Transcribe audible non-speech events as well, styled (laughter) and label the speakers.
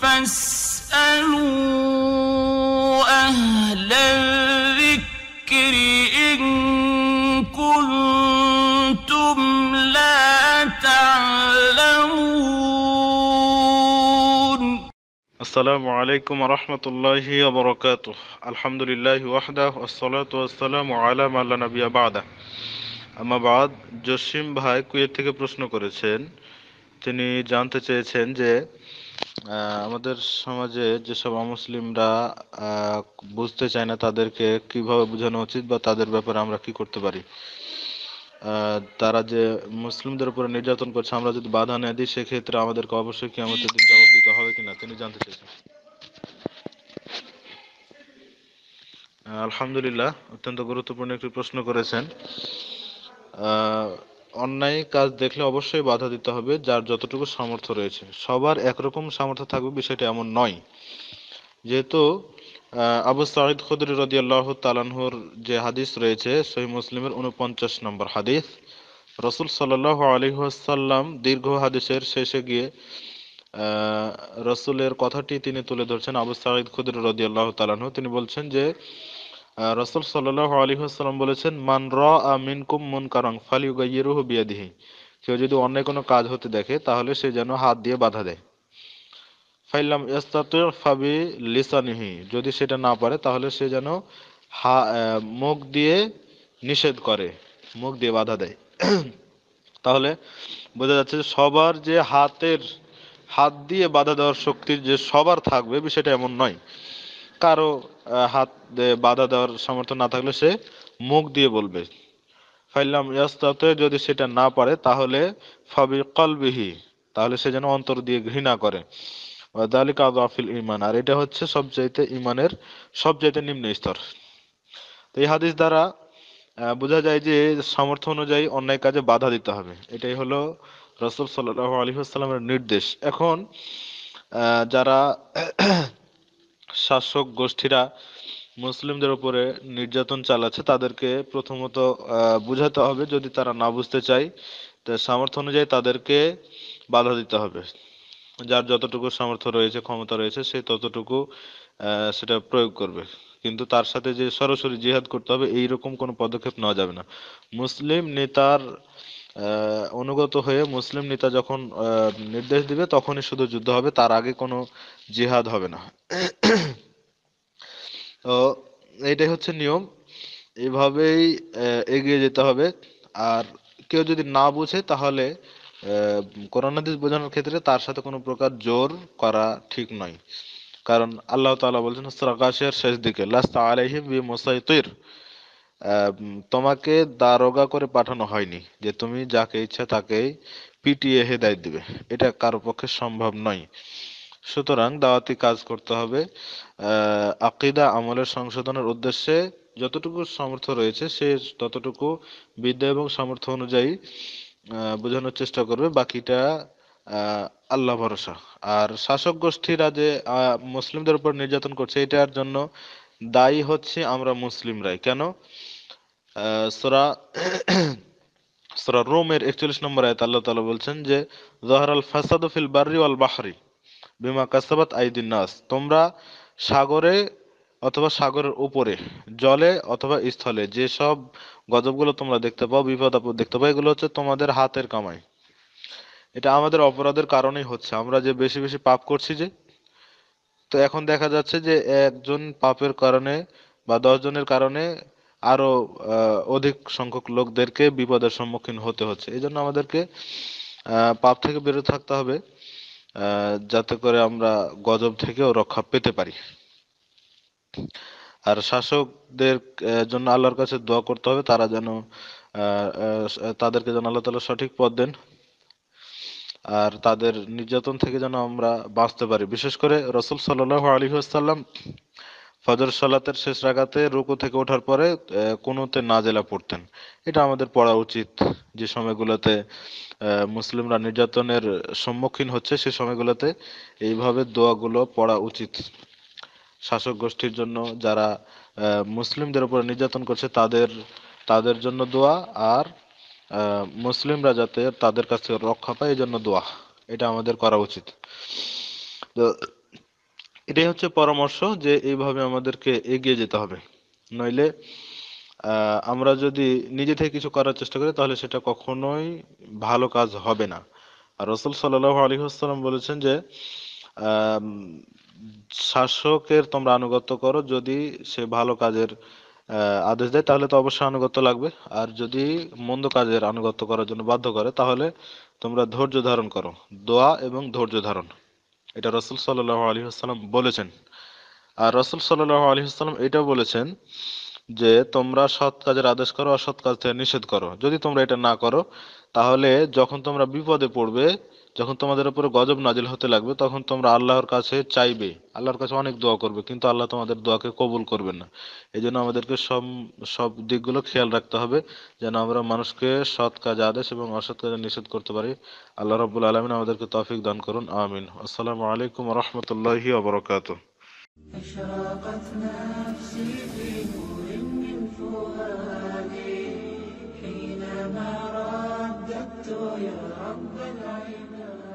Speaker 1: فاسألوا أهل الذكر إن كنتم لا تعلمون السلام عليكم ورحمة الله وبركاته الحمد لله وحده والصلاة والسلام على ما لا نبي بعده أما بعد Jasim بهاي Kuwait থেকে প্রশ্ন করেছেন তিনি জানতে চেয়েছেন যে আমাদের সমাজে যেসব অমুসলিমরা বুঝতে চায় না তাদেরকে কিভাবে বোঝানো উচিত বা তাদের ব্যাপারে আমরা কি করতে পারি তারা যে মুসলিমদের উপরে নির্যাতন করছে আমরা যদি বাধা না দিই সেক্ষেত্রে আমাদেরকে অবশ্যই কি আমাদের দিন জবাব দিতে হবে কিনা তিনি জানতে চেয়েছেন আলহামদুলিল্লাহ অত্যন্ত গুরুত্বপূর্ণ একটি প্রশ্ন করেছেন অন্যায় কাজ দেখলে অবশ্যই বাধা দিতে হবে যার যতটুকু সামর্থ্য রয়েছে সবার একরকম সামর্থ্য থাকবে বিষয়টা এমন নয় যেহেতু আবু সাঈদ রদি রদিয়াল্লাহ তালানহুর যে হাদিস রয়েছে সহি মুসলিমের উনপঞ্চাশ নম্বর হাদিস রসুল সাল্লাহ আলিহাসাল্লাম দীর্ঘ হাদিসের শেষে গিয়ে রসুলের কথাটি তিনি তুলে ধরছেন আবু সাঈদ খুদর রদিয়াল্লাহ তালানহু তিনি বলছেন যে রসুল সাল্লাহ আলী আসসালাম বলেছেন মান র মিনকুম মুন কারং ফালিউ গাইয়েরুহ বিয়াদিহি কেউ যদি অন্য কোনো কাজ হতে দেখে তাহলে সে যেন হাত দিয়ে বাধা দেয় ফাইলাম ইস্তাতু ফাবি লিসানিহি যদি সেটা না পারে তাহলে সে যেন হা মুখ দিয়ে নিষেধ করে মুখ দিয়ে বাধা দেয় (clears throat) তাহলে বোঝা যাচ্ছে যে সবার যে হাতের হাত দিয়ে বাধা দেওয়ার শক্তির যে সবার থাকবে বিষয়টা এমন নয় কারো হাত বাধা দেওয়ার সামর্থ্য না থাকলে সে মুখ দিয়ে বলবে ফাইলাম ইয়াস্তাতে যদি সেটা না পারে তাহলে ফাবি কলবিহি তাহলে সে যেন অন্তর দিয়ে ঘৃণা করে দালি দালিকা আফিল ইমান আর এটা হচ্ছে সবচাইতে ইমানের সবচাইতে নিম্ন স্তর তো এই হাদিস দ্বারা বোঝা যায় যে সামর্থ্য অনুযায়ী অন্যায় কাজে বাধা দিতে হবে এটাই হলো রসুল সাল্লাহ আলী আসসালামের নির্দেশ এখন যারা শাসক গোষ্ঠীরা মুসলিমদের উপরে নির্যাতন চালাচ্ছে তাদেরকে প্রথমত বুঝাতে হবে যদি তারা না বুঝতে চায় সামর্থ্য অনুযায়ী তাদেরকে বাধা দিতে হবে যার যতটুকু সামর্থ্য রয়েছে ক্ষমতা রয়েছে সে ততটুকু সেটা প্রয়োগ করবে কিন্তু তার সাথে যে সরাসরি জিহাদ করতে হবে এইরকম কোনো পদক্ষেপ নেওয়া যাবে না মুসলিম নেতার অনুগত হয়ে মুসলিম নেতা যখন নির্দেশ দিবে তখনই শুধু যুদ্ধ হবে তার আগে কোনো জিহাদ হবে না তো এইটাই হচ্ছে নিয়ম এভাবেই এগিয়ে যেতে হবে আর কেউ যদি না বুঝে তাহলে কোরআন হাদিস বোঝানোর ক্ষেত্রে তার সাথে কোনো প্রকার জোর করা ঠিক নয় কারণ আল্লাহ তাআলা বলছেন সূরা শেষ দিকে লাস্তা আলাইহিম বি মুসাইতির তোমাকে দারোগা করে পাঠানো হয়নি যে তুমি যাকে ইচ্ছা তাকেই পিটিয়ে হেদায়ত দিবে এটা কারো পক্ষে সম্ভব নয় সুতরাং দাওয়াতি কাজ করতে হবে আকিদা আমলের সংশোধনের উদ্দেশ্যে যতটুকু সামর্থ্য রয়েছে সে ততটুকু বিদ্যা এবং সামর্থ্য অনুযায়ী বোঝানোর চেষ্টা করবে বাকিটা আল্লাহ ভরসা আর শাসক গোষ্ঠীরা যে মুসলিমদের উপর নির্যাতন করছে এটার জন্য দায়ী হচ্ছে আমরা মুসলিমরাই কেন সোরা (coughs) সোরা রোমের একচল্লিশ নম্বর আয়ত আল্লাহ তালা বলছেন যে জহরাল ফাসাদ ফিল বারি ওয়াল বাহরি বিমা কাসাবাত আইদিন নাস তোমরা সাগরে অথবা সাগরের উপরে জলে অথবা স্থলে যেসব গজবগুলো তোমরা দেখতে পাও বিপদ আপদ দেখতে পাও এগুলো হচ্ছে তোমাদের হাতের কামাই এটা আমাদের অপরাধের কারণেই হচ্ছে আমরা যে বেশি বেশি পাপ করছি যে তো এখন দেখা যাচ্ছে যে একজন পাপের কারণে বা দশজনের কারণে আরো অধিক সংখ্যক লোকদেরকে বিপদের সম্মুখীন হতে হচ্ছে এই জন্য আমাদেরকে পাপ থেকে বেরোতে থাকতে হবে যাতে করে আমরা গজব থেকেও রক্ষা পেতে পারি আর শাসকদের জন্য আল্লাহর কাছে দোয়া করতে হবে তারা যেন তাদেরকে যেন আল্লাহ তালা সঠিক পথ দেন আর তাদের নির্যাতন থেকে যেন আমরা বাঁচতে পারি বিশেষ করে রসুল সাল্লাহ আলী আসাল্লাম ফজর সালাতের শেষ রাগাতে রুকু থেকে ওঠার পরে কোনোতে নাজেলা পড়তেন এটা আমাদের পড়া উচিত যে সময়গুলোতে মুসলিমরা নির্যাতনের সম্মুখীন হচ্ছে সে সময়গুলোতে এইভাবে দোয়াগুলো পড়া উচিত শাসক গোষ্ঠীর জন্য যারা মুসলিমদের উপরে নির্যাতন করছে তাদের তাদের জন্য দোয়া আর মুসলিমরা যাতে তাদের কাছ থেকে রক্ষা পায় এই জন্য দোয়া এটা আমাদের করা উচিত তো এটাই হচ্ছে পরামর্শ যে এইভাবে আমাদেরকে এগিয়ে যেতে হবে নইলে আমরা যদি নিজে থেকে কিছু করার চেষ্টা করি তাহলে সেটা কখনোই ভালো কাজ হবে না আর রসুল সাল্লাহ আলহিহাস্লাম বলেছেন যে শাসকের তোমরা আনুগত্য করো যদি সে ভালো কাজের আদেশ দেয় তাহলে তো অবশ্যই আনুগত্য লাগবে আর যদি মন্দ কাজের আনুগত্য করার জন্য বাধ্য করে তাহলে তোমরা ধৈর্য ধারণ করো দোয়া এবং ধৈর্য ধারণ এটা রসুল সাল্লাহ আলী আসসালাম বলেছেন আর রসুল সাল্লাহ আলী আসসালাম এটাও বলেছেন যে তোমরা সৎ কাজের আদেশ করো অসৎ কাজ থেকে নিষেধ করো যদি তোমরা এটা না করো তাহলে যখন তোমরা বিপদে পড়বে যখন তোমাদের উপরে গজব নাজিল হতে লাগবে তখন তোমরা আল্লাহর কাছে চাইবে আল্লাহর কাছে অনেক দোয়া করবে কিন্তু আল্লাহ তোমাদের দোয়াকে কবুল করবে না এই জন্য আমাদেরকে সব সব দিকগুলো খেয়াল রাখতে হবে যেন আমরা মানুষকে সৎ কাজ আদেশ এবং অসৎ কাজে নিষেধ করতে পারি আল্লাহ রবুল আলমিন আমাদেরকে তফিক দান করুন আমিন আসসালামু আলাইকুম রহমতুল্লাহি অবরকাত حينما يا رب العباد